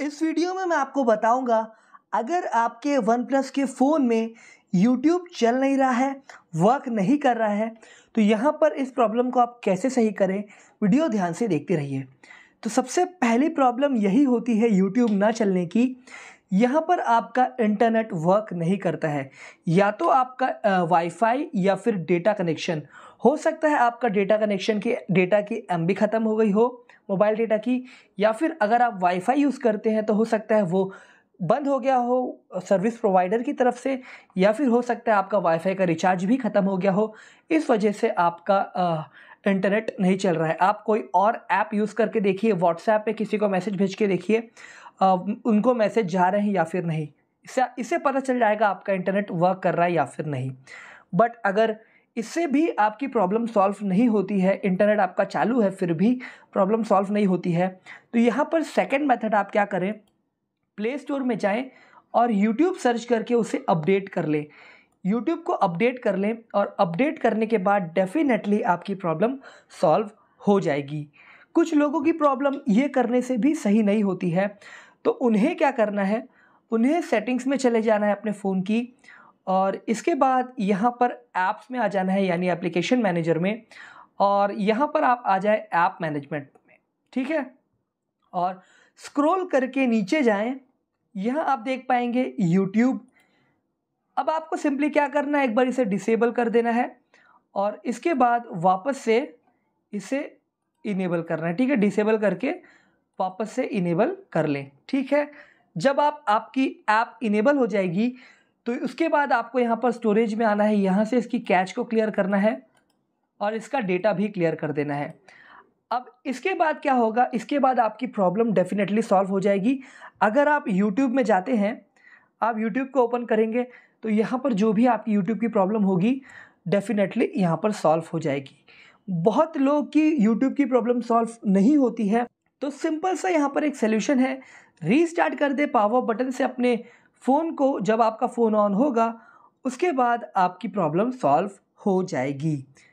इस वीडियो में मैं आपको बताऊंगा अगर आपके वन प्लस के फ़ोन में यूट्यूब चल नहीं रहा है वर्क नहीं कर रहा है तो यहाँ पर इस प्रॉब्लम को आप कैसे सही करें वीडियो ध्यान से देखते रहिए तो सबसे पहली प्रॉब्लम यही होती है यूट्यूब ना चलने की यहाँ पर आपका इंटरनेट वर्क नहीं करता है या तो आपका वाईफाई या फिर डेटा कनेक्शन हो सकता है आपका डेटा कनेक्शन की डेटा की एम ख़त्म हो गई हो मोबाइल डेटा की या फिर अगर आप वाईफाई यूज़ करते हैं तो हो सकता है वो बंद हो गया हो सर्विस प्रोवाइडर की तरफ से या फिर हो सकता है आपका वाईफाई का रिचार्ज भी ख़त्म हो गया हो इस वजह से आपका इंटरनेट नहीं चल रहा है आप कोई और ऐप यूज़ करके देखिए व्हाट्सएप पे किसी को मैसेज भेज के देखिए उनको मैसेज जा रहे हैं या फिर नहीं इससे इससे पता चल जाएगा आपका इंटरनेट वर्क कर रहा है या फिर नहीं बट अगर इससे भी आपकी प्रॉब्लम सॉल्व नहीं होती है इंटरनेट आपका चालू है फिर भी प्रॉब्लम सॉल्व नहीं होती है तो यहाँ पर सेकेंड मेथड आप क्या करें प्ले स्टोर में जाएँ और यूट्यूब सर्च करके उसे अपडेट कर लें यूट्यूब को अपडेट कर लें और अपडेट करने के बाद डेफिनेटली आपकी प्रॉब्लम सॉल्व हो जाएगी कुछ लोगों की प्रॉब्लम ये करने से भी सही नहीं होती है तो उन्हें क्या करना है उन्हें सेटिंग्स में चले जाना है अपने फ़ोन की और इसके बाद यहाँ पर ऐप्स में आ जाना है यानी एप्लीकेशन मैनेजर में और यहाँ पर आप आ जाए ऐप मैनेजमेंट में ठीक है और स्क्रॉल करके नीचे जाएं यहाँ आप देख पाएंगे यूट्यूब अब आपको सिंपली क्या करना है एक बार इसे डिसेबल कर देना है और इसके बाद वापस से इसे इनेबल करना है ठीक है डिसेबल करके वापस से इनेबल कर लें ठीक है जब आप आपकी ऐप आप इनेबल हो जाएगी तो उसके बाद आपको यहाँ पर स्टोरेज में आना है यहाँ से इसकी कैच को क्लियर करना है और इसका डेटा भी क्लियर कर देना है अब इसके बाद क्या होगा इसके बाद आपकी प्रॉब्लम डेफिनेटली सॉल्व हो जाएगी अगर आप यूट्यूब में जाते हैं आप यूट्यूब को ओपन करेंगे तो यहाँ पर जो भी आपकी यूट्यूब की प्रॉब्लम होगी डेफिनेटली यहाँ पर सॉल्व हो जाएगी बहुत लोग की यूट्यूब की प्रॉब्लम सॉल्व नहीं होती है तो सिंपल सा यहाँ पर एक सोल्यूशन है रीस्टार्ट कर दे पावर बटन से अपने फ़ोन को जब आपका फ़ोन ऑन होगा उसके बाद आपकी प्रॉब्लम सॉल्व हो जाएगी